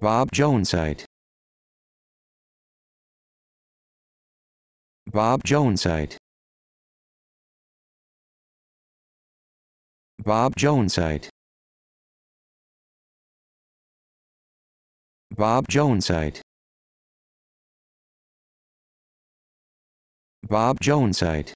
Bob Jonesite. Bob Jonesite. Bob Jonesite. Bob Jonesite. Bob Jonesite.